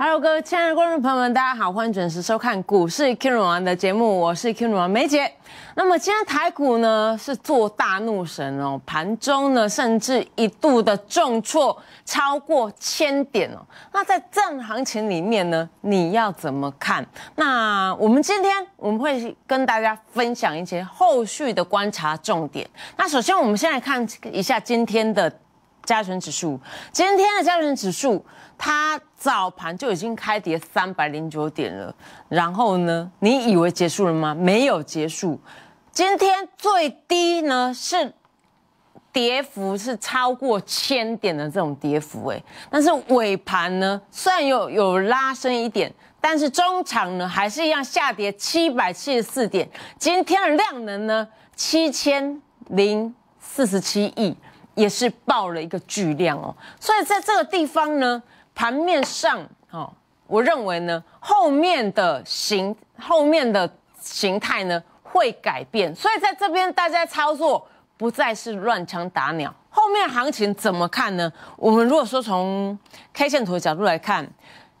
Hello，各位亲爱的观众朋友们，大家好，欢迎准时收看股市 Q 龙王的节目，我是 Q 龙王梅姐。那么今天台股呢是做大怒神哦，盘中呢甚至一度的重挫超过千点哦。那在样行情里面呢，你要怎么看？那我们今天我们会跟大家分享一些后续的观察重点。那首先我们先来看一下今天的加权指数，今天的加权指数。它早盘就已经开跌三百零九点了，然后呢，你以为结束了吗？没有结束。今天最低呢是跌幅是超过千点的这种跌幅，哎，但是尾盘呢虽然有有拉升一点，但是中场呢还是一样下跌七百七十四点。今天的量能呢七千零四十七亿，也是爆了一个巨量哦。所以在这个地方呢。盘面上，哦，我认为呢，后面的形，后面的形态呢会改变，所以在这边大家操作不再是乱枪打鸟。后面行情怎么看呢？我们如果说从 K 线图的角度来看，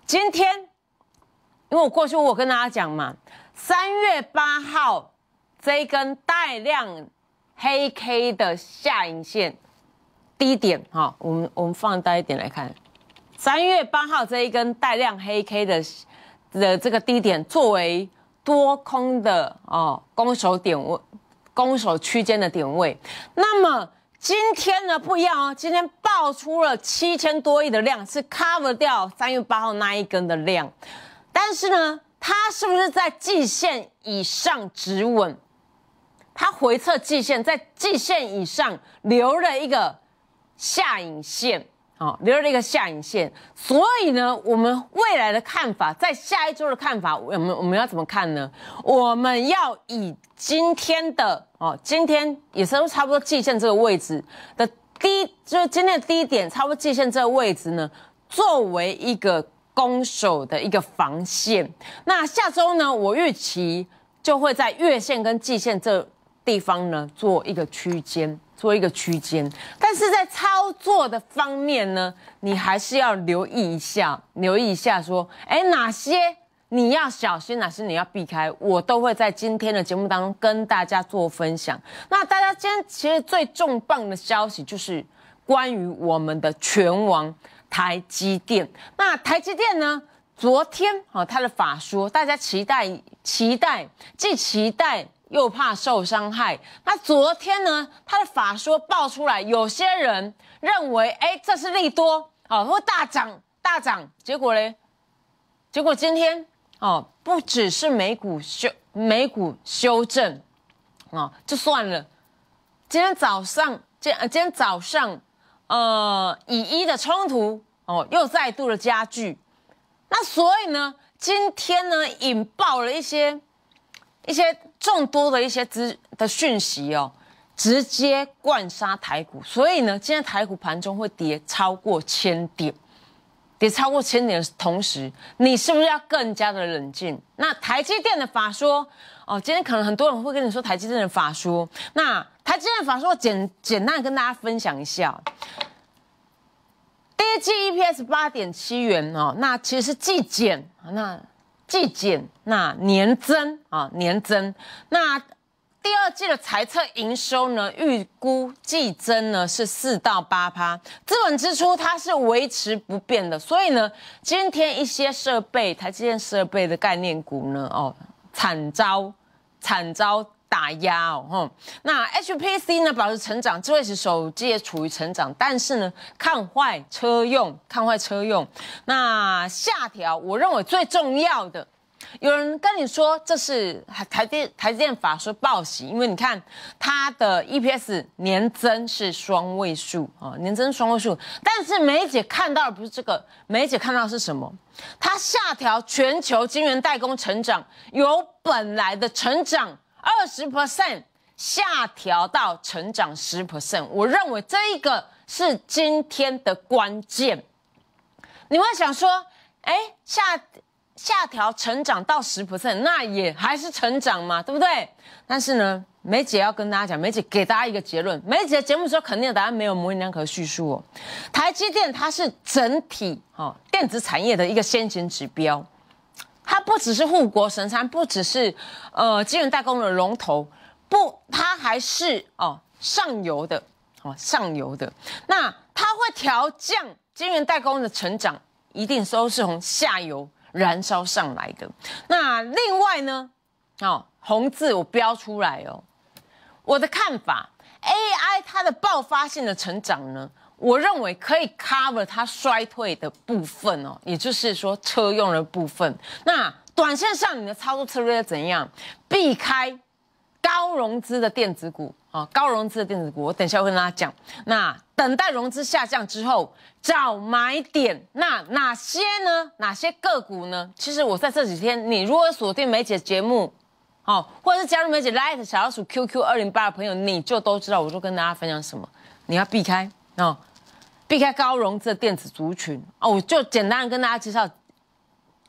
今天，因为我过去我跟大家讲嘛，三月八号这一根带量黑 K 的下影线低点，哈，我们我们放大一点来看。三月八号这一根带量黑 K 的的这个低点，作为多空的哦攻守点位、攻守区间的点位。那么今天呢不一样哦，今天爆出了七千多亿的量，是 cover 掉三月八号那一根的量。但是呢，它是不是在季线以上止稳？它回测季线，在季线以上留了一个下影线。哦，留了一个下影线，所以呢，我们未来的看法，在下一周的看法，我们我们要怎么看呢？我们要以今天的哦，今天也是差不多季线这个位置的低，就是今天的低点，差不多季线这个位置呢，作为一个攻守的一个防线。那下周呢，我预期就会在月线跟季线这地方呢，做一个区间。做一个区间，但是在操作的方面呢，你还是要留意一下，留意一下，说，哎，哪些你要小心，哪些你要避开，我都会在今天的节目当中跟大家做分享。那大家今天其实最重磅的消息就是关于我们的拳王台积电。那台积电呢，昨天啊，它的法说，大家期待，期待，既期待。又怕受伤害。那昨天呢？他的法说爆出来，有些人认为，哎，这是利多哦，会大涨大涨。结果嘞，结果今天哦，不只是美股修美股修正啊，就算了。今天早上，今今天早上，呃，以一的冲突哦，又再度的加剧。那所以呢，今天呢，引爆了一些一些。众多的一些资的讯息哦，直接灌杀台股，所以呢，今天台股盘中会跌超过千点，跌超过千点的同时，你是不是要更加的冷静？那台积电的法说哦，今天可能很多人会跟你说台积电的法说，那台积电法说，我简简单跟大家分享一下，第一季 EPS 八点七元哦，那其实是季减，那。季减那年增啊年增那第二季的财测营收呢预估季增呢是四到八趴，资本支出它是维持不变的，所以呢今天一些设备台积电设备的概念股呢哦惨遭惨遭。打压哦，哈，那 H P C 呢保持成长，智慧型手机也处于成长，但是呢，看坏车用，看坏车用，那下调，我认为最重要的，有人跟你说这是台电台电法说报喜，因为你看它的 E P S 年增是双位数啊，年增双位数，但是梅姐看到的不是这个，梅姐看到的是什么？它下调全球晶圆代工成长，由本来的成长。二十 percent 下调到成长十 percent，我认为这一个是今天的关键。你会想说，哎，下下调成长到十 percent，那也还是成长嘛，对不对？但是呢，梅姐要跟大家讲，梅姐给大家一个结论，梅姐的节目时候肯定的答案没有模棱两可叙述哦。台积电它是整体哈电子产业的一个先行指标。它不只是护国神山，不只是，呃，金圆代工的龙头，不，它还是哦上游的哦上游的。那它会调降金圆代工的成长，一定都是从下游燃烧上来的。那另外呢，哦红字我标出来哦，我的看法，AI 它的爆发性的成长呢？我认为可以 cover 它衰退的部分哦，也就是说车用的部分。那短线上你的操作策略怎样？避开高融资的电子股啊，高融资的电子股。我等下会跟大家讲。那等待融资下降之后找买点，那哪些呢？哪些个股呢？其实我在这几天，你如果锁定梅姐节目，哦，或者是加入梅姐 Light 小老鼠 QQ 二零八的朋友，你就都知道我跟大家分享什么。你要避开哦，避开高融资的电子族群哦，我就简单跟大家介绍，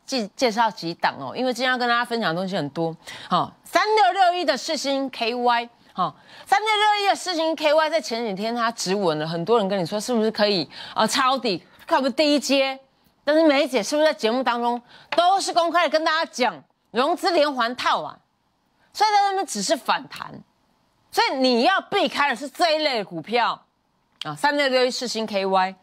介介绍几档哦，因为今天要跟大家分享的东西很多。好，三六六一的世星 KY，好，三六六一的世星 KY，在前几天它直稳了，很多人跟你说是不是可以啊抄底，可不第一阶，但是梅姐是不是在节目当中都是公开的跟大家讲融资连环套啊，所以在那边只是反弹，所以你要避开的是这一类的股票。啊，三六六一四星 KY，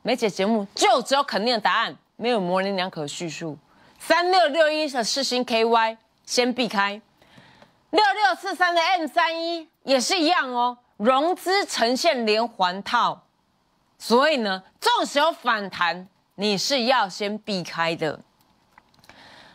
每节节目就只有肯定的答案，没有模棱两可的叙述。三六六一的四星 KY 先避开，六六四三的 M 三一也是一样哦，融资呈现连环套，所以呢，这种时候反弹你是要先避开的。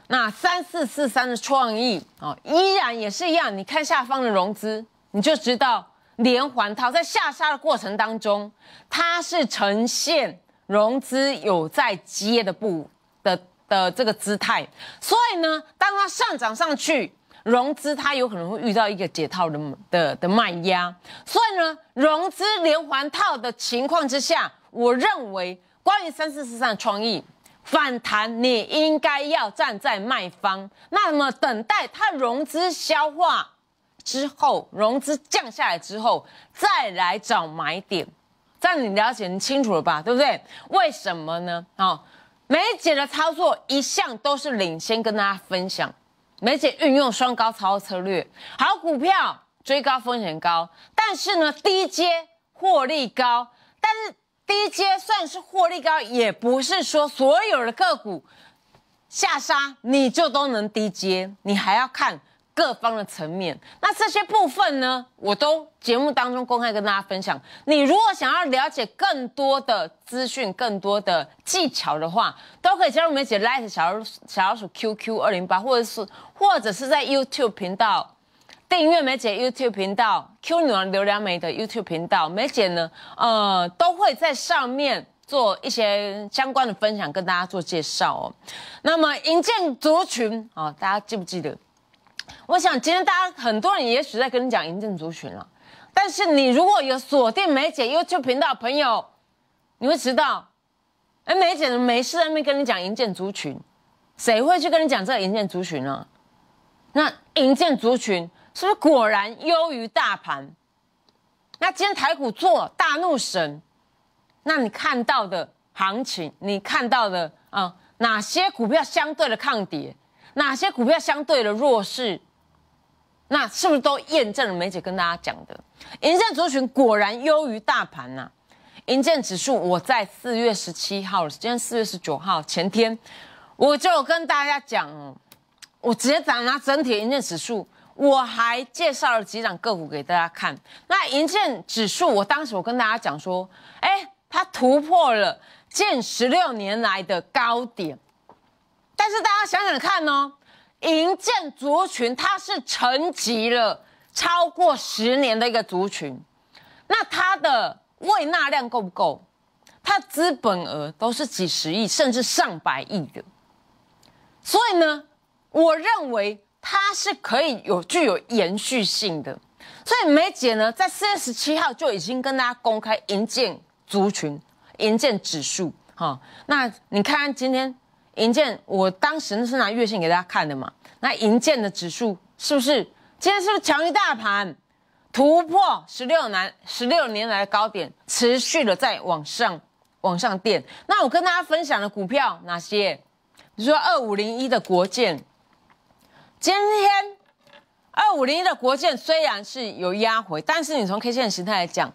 那三四四三的创意哦，依然也是一样，你看下方的融资，你就知道。连环套在下杀的过程当中，它是呈现融资有在接的步的的这个姿态，所以呢，当它上涨上去，融资它有可能会遇到一个解套的的的卖压，所以呢，融资连环套的情况之下，我认为关于三四四三的创意反弹，你应该要站在卖方，那么等待它融资消化。之后融资降下来之后，再来找买点，这样你了解你清楚了吧？对不对？为什么呢？啊，梅姐的操作一向都是领先，跟大家分享。梅姐运用双高操策略，好股票追高风险高，但是呢，低阶获利高。但是低阶算是获利高，也不是说所有的个股下杀你就都能低阶，你还要看。各方的层面，那这些部分呢，我都节目当中公开跟大家分享。你如果想要了解更多的资讯、更多的技巧的话，都可以加入梅姐 Light 小老鼠小老鼠 QQ 二零八，或者是或者是在 YouTube 频道订阅梅姐 YouTube 频道 Q 女王刘良梅的 YouTube 频道，梅姐呢呃都会在上面做一些相关的分享，跟大家做介绍哦。那么引建族群啊，大家记不记得？我想今天大家很多人也许在跟你讲银建族群了，但是你如果有锁定梅姐 YouTube 频道的朋友，你会知道，哎，梅姐怎么没事在那边跟你讲银建族群？谁会去跟你讲这个银建族群呢？那银建族群是不是果然优于大盘？那今天台股做大怒神，那你看到的行情，你看到的啊，哪些股票相对的抗跌？哪些股票相对的弱势，那是不是都验证了梅姐跟大家讲的银建族群果然优于大盘呐？银建指数，我在四月十七号，今天四月十九号前天，我就跟大家讲，我直接讲拿整体银建指数，我还介绍了几档个股给大家看。那银建指数，我当时我跟大家讲说，哎，它突破了近十六年来的高点。但是大家想想看呢，银建族群它是沉积了超过十年的一个族群，那它的胃纳量够不够？它资本额都是几十亿甚至上百亿的，所以呢，我认为它是可以有具有延续性的。所以梅姐呢，在四月十七号就已经跟大家公开银建族群、银建指数，哈，那你看看今天。银建，我当时是拿月线给大家看的嘛？那银建的指数是不是今天是不是强于大盘，突破十六年十六年来的高点，持续的在往上往上垫？那我跟大家分享的股票哪些？比如说二五零一的国建，今天二五零一的国建虽然是有压回，但是你从 K 线形态来讲。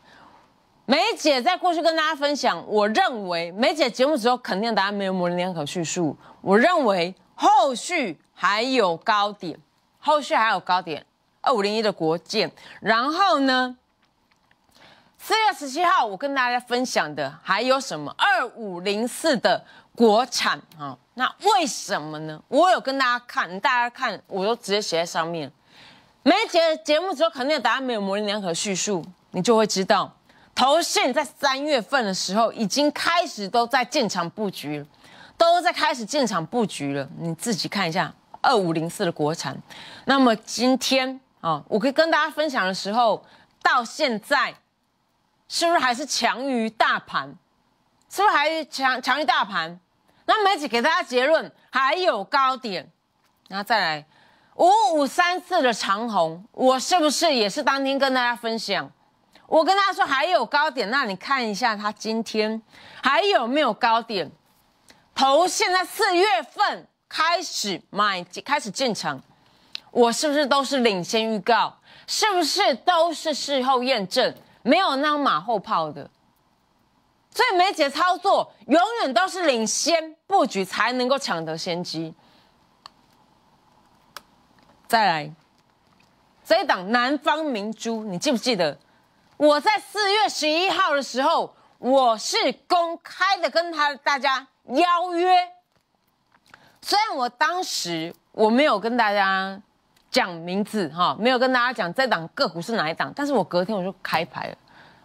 梅姐在过去跟大家分享，我认为梅姐节目之后肯定答案没有模棱两可叙述。我认为后续还有高点，后续还有高点，二五零一的国建，然后呢，四月十七号我跟大家分享的还有什么？二五零四的国产啊？那为什么呢？我有跟大家看，大家看，我都直接写在上面。梅姐节目之后肯定答案没有模棱两可叙述，你就会知道。头信在三月份的时候已经开始都在建厂布局都在开始建厂布局了。你自己看一下二五零四的国产，那么今天啊，我可以跟大家分享的时候，到现在是不是还是强于大盘？是不是还强强于大盘？那梅姐给大家结论，还有高点，然后再来五五三四的长虹，我是不是也是当天跟大家分享？我跟他说还有高点，那你看一下他今天还有没有高点？头现在四月份开始买，开始进场，我是不是都是领先预告？是不是都是事后验证？没有那马后炮的，所以梅姐操作永远都是领先布局才能够抢得先机。再来，这一档南方明珠，你记不记得？我在四月十一号的时候，我是公开的跟他大家邀约。虽然我当时我没有跟大家讲名字哈，没有跟大家讲这档个股是哪一档，但是我隔天我就开牌了。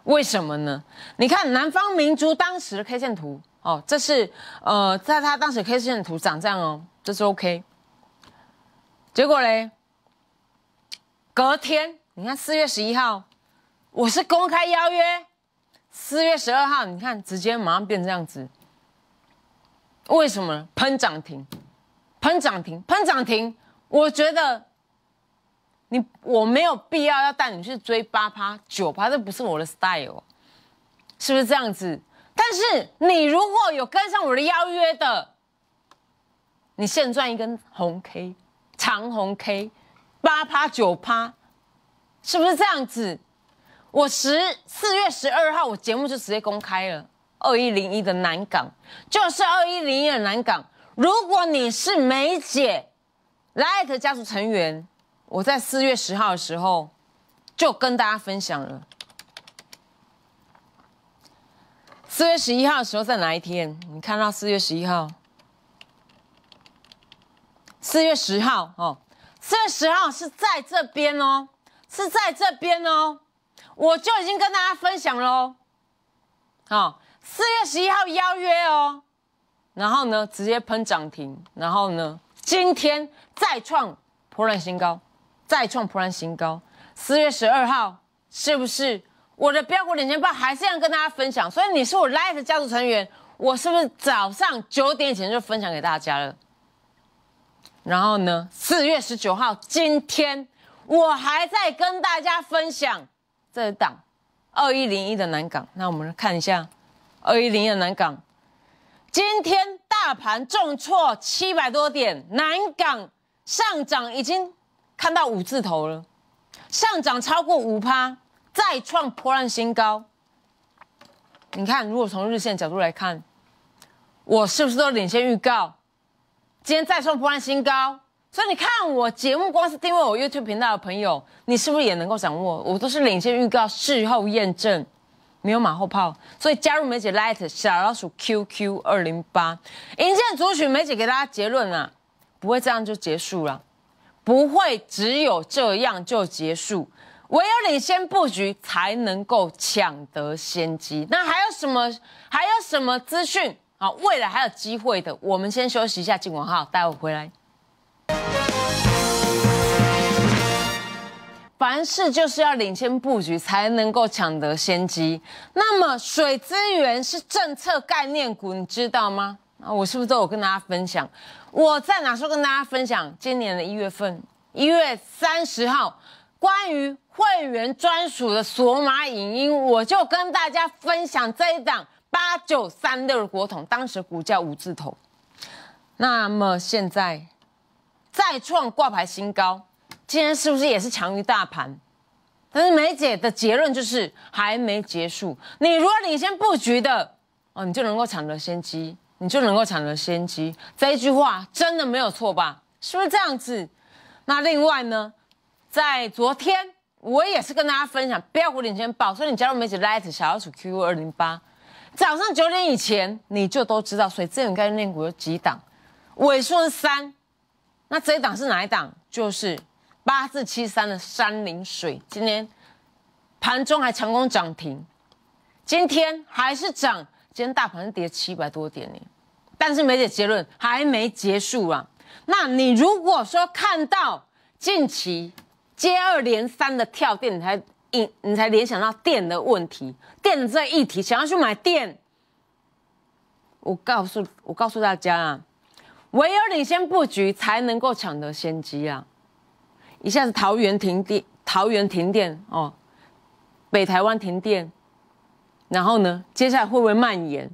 为什么呢？你看南方明珠当时的 K 线图哦，这是呃，在他当时 K 线图长这样哦，这是 OK。结果嘞，隔天你看四月十一号。我是公开邀约，四月十二号，你看直接马上变这样子，为什么？喷涨停，喷涨停，喷涨停！我觉得你我没有必要要带你去追八趴九趴，这不是我的 style，是不是这样子？但是你如果有跟上我的邀约的，你现赚一根红 K，长红 K，八趴九趴，是不是这样子？我十四月十二号，我节目就直接公开了。二一零一的南港，就是二一零一的南港。如果你是梅姐、Light 家族成员，我在四月十号的时候就跟大家分享了。四月十一号的时候在哪一天？你看到四月十一号？四月十号哦，四月十号是在这边哦，是在这边哦。我就已经跟大家分享喽，好，四月十一号邀约哦，然后呢，直接喷涨停，然后呢，今天再创破烂新高，再创破烂新高。四月十二号是不是我的标股领先报，还是要跟大家分享？所以你是我 l i f e 家族成员，我是不是早上九点前就分享给大家了？然后呢，四月十九号，今天我还在跟大家分享。这一档，二一零一的南港，那我们看一下，二一零一的南港，今天大盘重挫七百多点，南港上涨已经看到五字头了，上涨超过五趴，再创破万新高。你看，如果从日线角度来看，我是不是都领先预告？今天再创破万新高。所以你看我节目，光是订阅我 YouTube 频道的朋友，你是不是也能够掌握？我都是领先预告，事后验证，没有马后炮。所以加入梅姐 Light 小老鼠 QQ 二零八，迎荐主曲。梅姐给大家结论啊，不会这样就结束了，不会只有这样就结束，唯有领先布局才能够抢得先机。那还有什么？还有什么资讯？好，未来还有机会的，我们先休息一下，进文号待会回来。凡事就是要领先布局，才能够抢得先机。那么，水资源是政策概念股，你知道吗？啊，我是不是都有跟大家分享？我在哪时候跟大家分享？今年的一月份，一月三十号，关于会员专属的索马影音，我就跟大家分享这一档八九三六的国统，当时股价五字头。那么现在。再创挂牌新高，今天是不是也是强于大盘？但是梅姐的结论就是还没结束。你如果领先布局的哦，你就能够抢得先机，你就能够抢得先机。这一句话真的没有错吧？是不是这样子？那另外呢，在昨天我也是跟大家分享，不要过领先报，所以你加入梅姐 Light 小老鼠 QQ 二零八，早上九点以前你就都知道，所以这种概念股有几档，尾数是三。那这一档是哪一档？就是八四七三的山林水，今天盘中还成功涨停，今天还是涨，今天大盘是跌七百多点呢，但是没得结论，还没结束啊。那你如果说看到近期接二连三的跳电，你才你你才联想到电的问题，电这一题，想要去买电，我告诉我告诉大家啊。唯有领先布局，才能够抢得先机啊！一下子桃园停电，桃园停电哦，北台湾停电，然后呢，接下来会不会蔓延？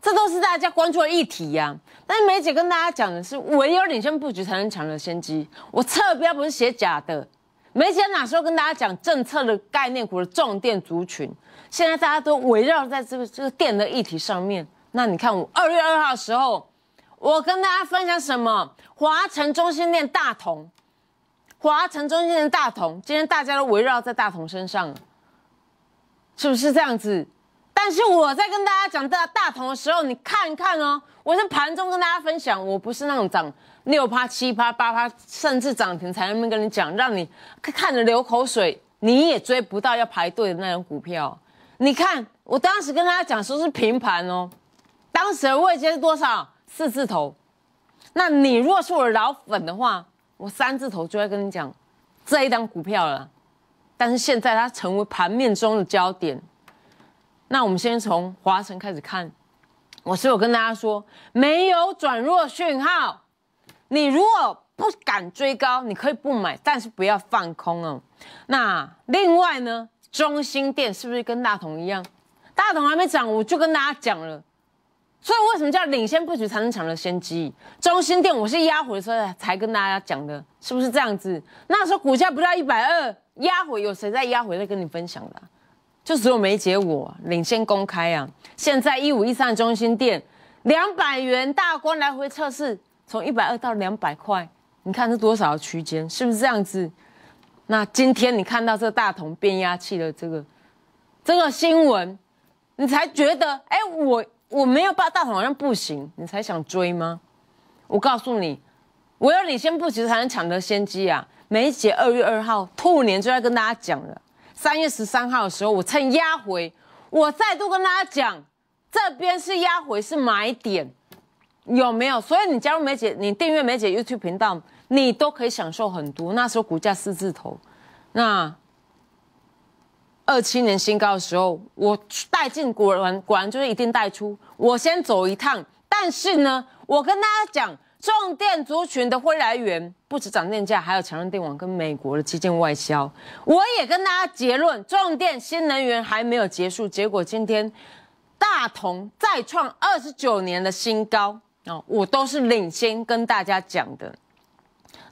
这都是大家关注的议题呀。但是梅姐跟大家讲的是，唯有领先布局，才能抢得先机。我侧标不是写假的，梅姐哪时候跟大家讲政策的概念股的重电族群？现在大家都围绕在这个这个电的议题上面。那你看我二月二号的时候。我跟大家分享什么？华晨中心店大同，华晨中心店大同。今天大家都围绕在大同身上，是不是这样子？但是我在跟大家讲大大同的时候，你看看哦，我在盘中跟大家分享，我不是那种涨六趴、七趴、八趴，甚至涨停才那么跟你讲，让你看着流口水，你也追不到要排队的那种股票。你看，我当时跟大家讲说是平盘哦，当时的位阶是多少？四字头，那你如果是我老粉的话，我三字头就会跟你讲这一张股票了。但是现在它成为盘面中的焦点，那我们先从华晨开始看。我是有跟大家说没有转弱讯号？你如果不敢追高，你可以不买，但是不要放空哦。那另外呢，中心店是不是跟大同一样？大同还没涨，我就跟大家讲了。所以为什么叫领先布局才能抢了先机？中心店我是压回的时候才跟大家讲的，是不是这样子？那时候股价不到一百二，压回有谁在压回在跟你分享的？就只有梅姐我领先公开啊！现在一五一三中心店两百元大关来回测试，从一百二到两百块，你看是多少个区间，是不是这样子？那今天你看到这个大同变压器的这个这个新闻，你才觉得哎我。我没有把大统好像不行，你才想追吗？我告诉你，我要你先布局才能抢得先机啊！梅姐二月二号兔年就要跟大家讲了，三月十三号的时候我趁压回，我再度跟大家讲，这边是压回是买点，有没有？所以你加入梅姐，你订阅梅姐 YouTube 频道，你都可以享受很多。那时候股价四字头，那。二七年新高的时候，我带进果然果然就是一定带出，我先走一趟。但是呢，我跟大家讲，重电族群的灰来源不止涨电价，还有强韧电网跟美国的基建外销。我也跟大家结论，重电新能源还没有结束。结果今天大同再创二十九年的新高啊！我都是领先跟大家讲的。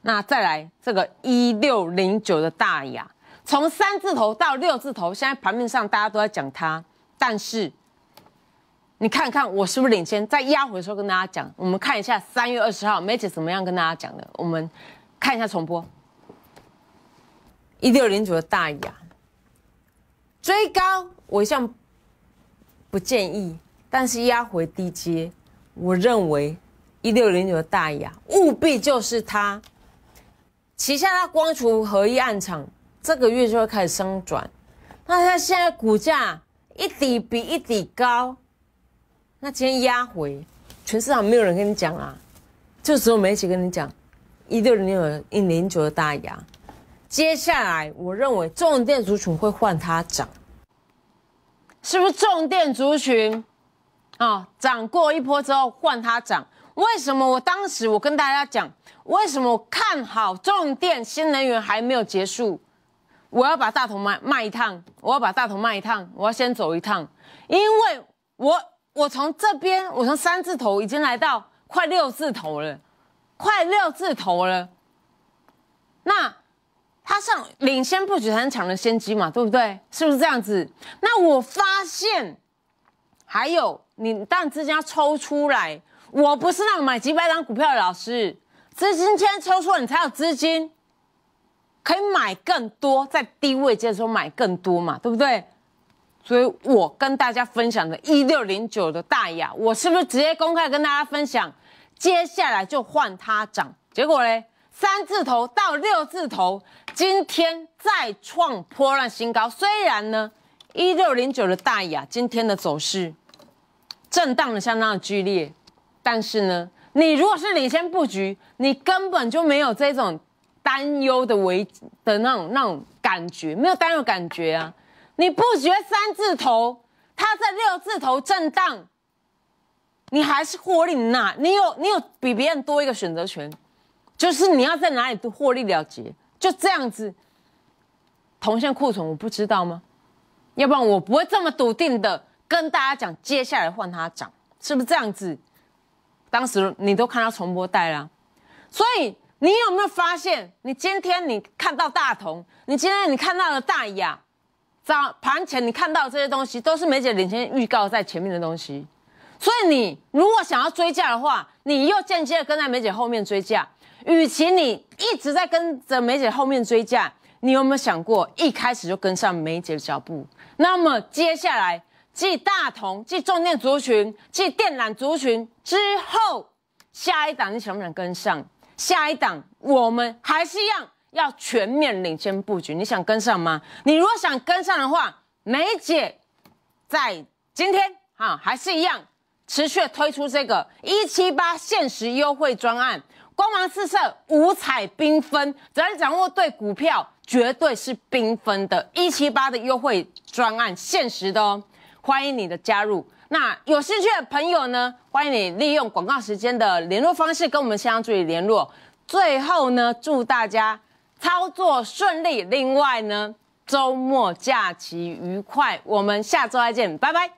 那再来这个一六零九的大雅。从三字头到六字头，现在盘面上大家都在讲它，但是你看看我是不是领先？在压回的时候跟大家讲，我们看一下三月二十号梅姐怎么样跟大家讲的，我们看一下重播一六零九的大雅追高，我一向不建议，但是压回低阶，我认为一六零九的大雅务必就是它旗下它光储合一暗场。这个月就会开始升转，那它现在股价一底比一底高，那今天压回，全市场没有人跟你讲啊，就只有我们一起跟你讲，一六零零一零九的大牙。接下来我认为重电族群会换它涨，是不是重电族群，啊，涨过一波之后换它涨？为什么？我当时我跟大家讲，为什么我看好重电新能源还没有结束？我要把大头卖卖一趟，我要把大头卖一趟，我要先走一趟，因为我我从这边，我从三字头已经来到快六字头了，快六字头了。那他上领先不止，他抢了先机嘛，对不对？是不是这样子？那我发现，还有你但资金抽出来，我不是那种买几百张股票的老师，资金先抽出来，你才有资金。可以买更多，在低位的时候买更多嘛，对不对？所以我跟大家分享的，一六零九的大雅，我是不是直接公开跟大家分享？接下来就换它涨，结果呢，三字头到六字头，今天再创破烂新高。虽然呢，一六零九的大雅今天的走势震荡的相当的剧烈，但是呢，你如果是领先布局，你根本就没有这种。担忧的唯的那种那种感觉，没有担忧感觉啊！你不学三字头，他在六字头震荡，你还是获利那你有你有比别人多一个选择权，就是你要在哪里都获利了结，就这样子。铜线库存我不知道吗？要不然我不会这么笃定的跟大家讲，接下来换它涨，是不是这样子？当时你都看到重播带了，所以。你有没有发现，你今天你看到大同，你今天你看到了大雅，早盘前你看到这些东西，都是梅姐领先预告在前面的东西。所以你如果想要追价的话，你又间接的跟在梅姐后面追价。与其你一直在跟着梅姐后面追价，你有没有想过一开始就跟上梅姐的脚步？那么接下来继大同、继重电族群、继电缆族群之后，下一档你想不想跟上？下一档我们还是一样要全面领先布局，你想跟上吗？你如果想跟上的话，梅姐在今天哈还是一样持续推出这个一七八限时优惠专案，光芒四射，五彩缤纷，只要掌握对股票，绝对是缤纷的。一七八的优惠专案限时的哦，欢迎你的加入。那有兴趣的朋友呢，欢迎你利用广告时间的联络方式跟我们相关助理联络。最后呢，祝大家操作顺利。另外呢，周末假期愉快。我们下周再见，拜拜。